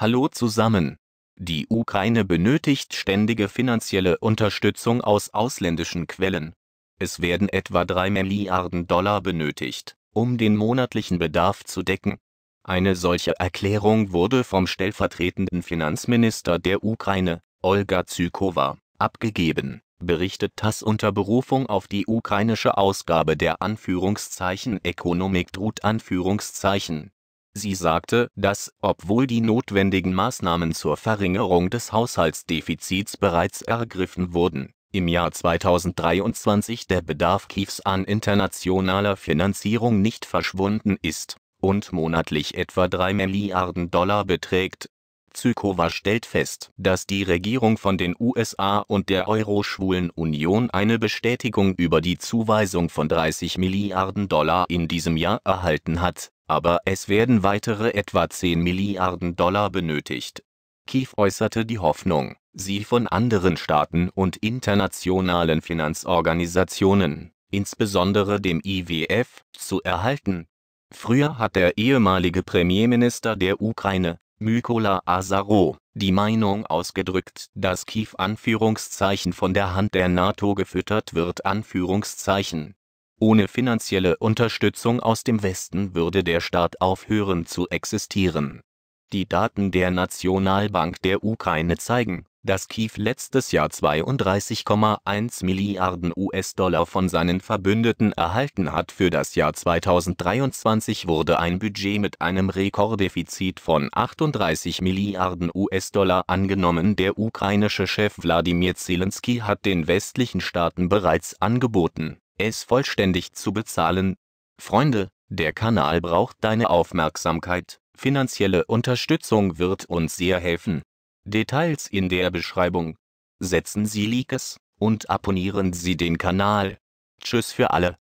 Hallo zusammen. Die Ukraine benötigt ständige finanzielle Unterstützung aus ausländischen Quellen. Es werden etwa 3 Milliarden Dollar benötigt, um den monatlichen Bedarf zu decken. Eine solche Erklärung wurde vom stellvertretenden Finanzminister der Ukraine, Olga Zykova, abgegeben, berichtet TASS unter Berufung auf die ukrainische Ausgabe der Anführungszeichen Economic Trut Anführungszeichen Sie sagte, dass, obwohl die notwendigen Maßnahmen zur Verringerung des Haushaltsdefizits bereits ergriffen wurden, im Jahr 2023 der Bedarf Kiefs an internationaler Finanzierung nicht verschwunden ist und monatlich etwa 3 Milliarden Dollar beträgt Zykowa stellt fest, dass die Regierung von den USA und der Euro-Schwulen Union eine Bestätigung über die Zuweisung von 30 Milliarden Dollar in diesem Jahr erhalten hat, aber es werden weitere etwa 10 Milliarden Dollar benötigt. Kiew äußerte die Hoffnung, sie von anderen Staaten und internationalen Finanzorganisationen, insbesondere dem IWF, zu erhalten. Früher hat der ehemalige Premierminister der Ukraine, Mykola Azaro, die Meinung ausgedrückt, dass Kiew „ von der Hand der NATO gefüttert wird “. Ohne finanzielle Unterstützung aus dem Westen würde der Staat aufhören zu existieren. Die Daten der Nationalbank der Ukraine zeigen dass Kiew letztes Jahr 32,1 Milliarden US-Dollar von seinen Verbündeten erhalten hat. Für das Jahr 2023 wurde ein Budget mit einem Rekorddefizit von 38 Milliarden US-Dollar angenommen. Der ukrainische Chef Wladimir Zelensky hat den westlichen Staaten bereits angeboten, es vollständig zu bezahlen. Freunde, der Kanal braucht deine Aufmerksamkeit. Finanzielle Unterstützung wird uns sehr helfen Details in der Beschreibung. Setzen Sie Likes und abonnieren Sie den Kanal. Tschüss für alle.